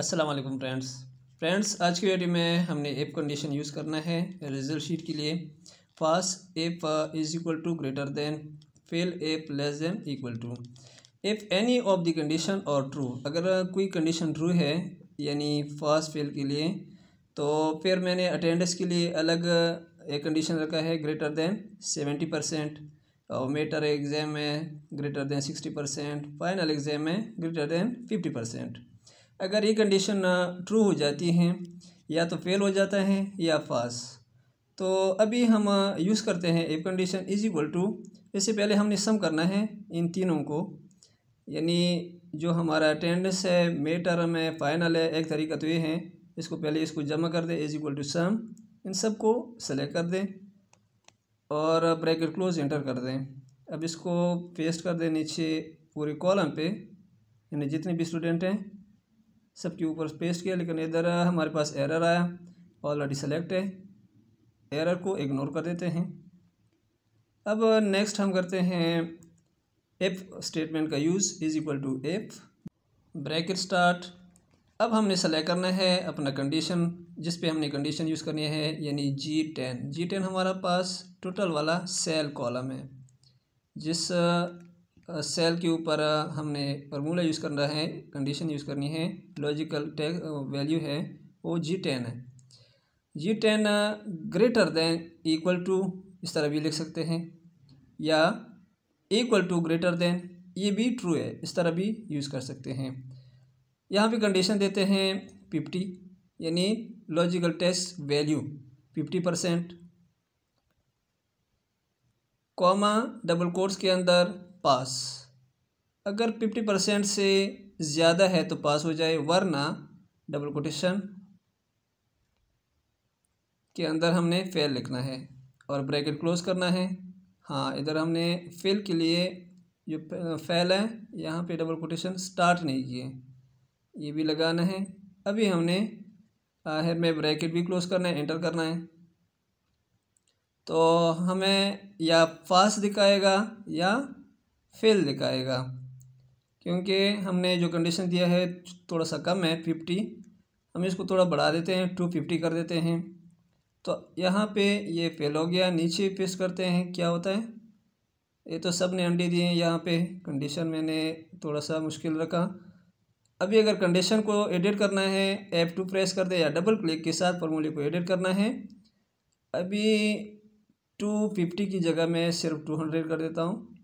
Aslam friends friends आज की video में हमने एप कंडीशन यूज़ करना है रिजल्ट शीट के लिए pass if is equal to greater than fail if less than equal to if any of the condition और ट्रू अगर uh, कोई कंडीशन ट्रू है यानी पास फेल के लिए तो फिर मैंने अटेंडेंस के लिए अलग uh, एक कंडीशन रखा है ग्रेटर देन सेवेंटी परसेंट और मेटर एग्ज़ाम में greater than sixty percent final exam में ग्रेटर देन फिफ्टी परसेंट अगर ये कंडीशन ट्रू हो जाती हैं या तो फेल हो जाता है या पास तो अभी हम यूज़ करते हैं if condition is equal to इससे पहले हमने सम करना है इन तीनों को यानी जो हमारा अटेंडेंस है मे टर्म है फाइनल है एक तरीका तो ये है इसको पहले इसको जमा कर दें इज इक्वल टू सम इन सब को सेलेक्ट कर दें और ब्रैकेट क्लोज इंटर कर दें अब इसको पेस्ट कर दें नीचे पूरे कॉलम पे यानी जितने भी स्टूडेंट हैं सबके ऊपर पेस्ट किया लेकिन इधर हमारे पास एरर आया ऑलरेडी सेलेक्ट है एरर को इग्नोर कर देते हैं अब नेक्स्ट हम करते हैं एफ स्टेटमेंट का use is equal to if bracket start अब हमने सेलेक्ट करना है अपना कंडीशन जिस पे हमने कंडीशन यूज़ करनी है यानी जी टेन जी टेन हमारा पास टोटल वाला सेल कॉलम है जिस सेल के ऊपर हमने फार्मूला यूज़ करना है कंडीशन यूज़ करनी है लॉजिकल टैग वैल्यू है वो जी टेन है G ten greater than equal to इस तरह भी लिख सकते हैं या इक्वल टू ग्रेटर देन ये भी ट्रू है इस तरह भी यूज़ कर सकते हैं यहाँ पे कंडीशन देते हैं फिफ्टी यानी logical test value fifty percent comma double quotes के अंदर पास अगर फिफ्टी परसेंट से ज़्यादा है तो पास हो जाए वरना डबल कोटेशन के अंदर हमने फेल लिखना है और ब्रैकेट क्लोज करना है हाँ इधर हमने फेल के लिए जो फेल है यहाँ पे डबल कोटेशन स्टार्ट नहीं किए ये भी लगाना है अभी हमने आखिर में ब्रैकेट भी क्लोज करना है एंटर करना है तो हमें या पास दिखाएगा या फेल दिखाएगा क्योंकि हमने जो कंडीशन दिया है थोड़ा सा कम है फिफ्टी हम इसको थोड़ा बढ़ा देते हैं टू फिफ्टी कर देते हैं तो यहाँ पे ये फेल हो गया नीचे पेश करते हैं क्या होता है ये तो सब ने अंडे दिए हैं यहाँ पे कंडीशन मैंने थोड़ा सा मुश्किल रखा अभी अगर कंडीशन को एडिट करना है ऐप टू प्रेस कर दे या डबल क्लिक के साथ फॉर्मूले को एडिट करना है अभी टू फिफ्टी की जगह मैं सिर्फ टू हंड्रेड कर देता हूँ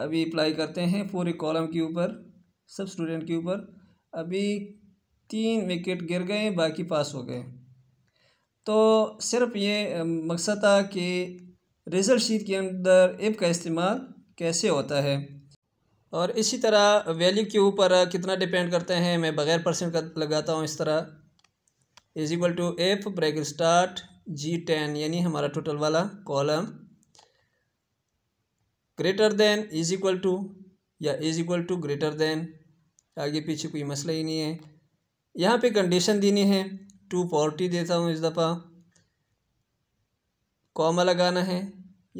अभी अप्लाई करते हैं पूरे कॉलम के ऊपर सब स्टूडेंट के ऊपर अभी तीन विकेट गिर गए बाकी पास हो गए तो सिर्फ ये मकसद था कि रिज़ल्ट शीट के अंदर एप का इस्तेमाल कैसे होता है और इसी तरह वैल्यू के ऊपर कितना डिपेंड करते हैं मैं बग़ैर परसेंट का लगाता हूँ इस तरह is equal to if break start G ten यानी हमारा टोटल वाला column greater than is equal to या is equal to greater than आगे पीछे कोई मसला ही नहीं है यहाँ पे कंडीशन देनी है टू फोर्टी देता हूँ इस दफ़ा कॉमा लगाना है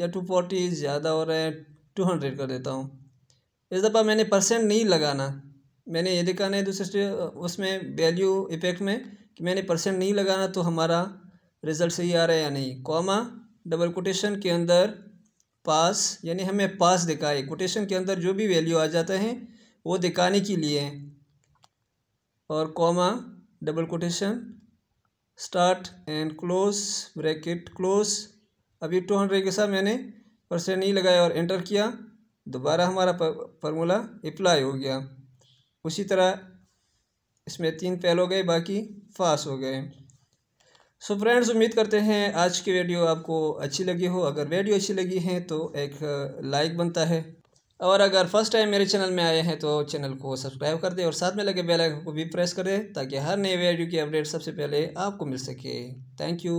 या टू फोर्टी ज़्यादा हो रहा है टू हंड्रेड कर देता हूँ इस दफ़ा मैंने परसेंट नहीं लगाना मैंने ये दिखाना है दूसरे उसमें वैल्यू इफेक्ट में कि मैंने परसेंट नहीं लगाना तो हमारा रिज़ल्ट सही आ रहा है या नहीं कॉमा डबल कोटेशन के अंदर पास यानी हमें पास दिखाए कोटेशन के अंदर जो भी वैल्यू आ जाता है वो दिखाने के लिए और comma double quotation start and close bracket close अभी टू हंड्रेड के साथ मैंने परसेंट नहीं लगाया और एंटर किया दोबारा हमारा फार्मूला अप्लाई हो गया उसी तरह इसमें तीन पहल हो गए बाकी फास हो गए सो so फ्रेंड्स उम्मीद करते हैं आज की वीडियो आपको अच्छी लगी हो अगर वीडियो अच्छी लगी है तो एक लाइक uh, बनता है और अगर फर्स्ट टाइम मेरे चैनल में आए हैं तो चैनल को सब्सक्राइब कर दें और साथ में लगे बेल आइकन को भी प्रेस करें ताकि हर नए वीडियो की अपडेट सबसे पहले आपको मिल सके थैंक यू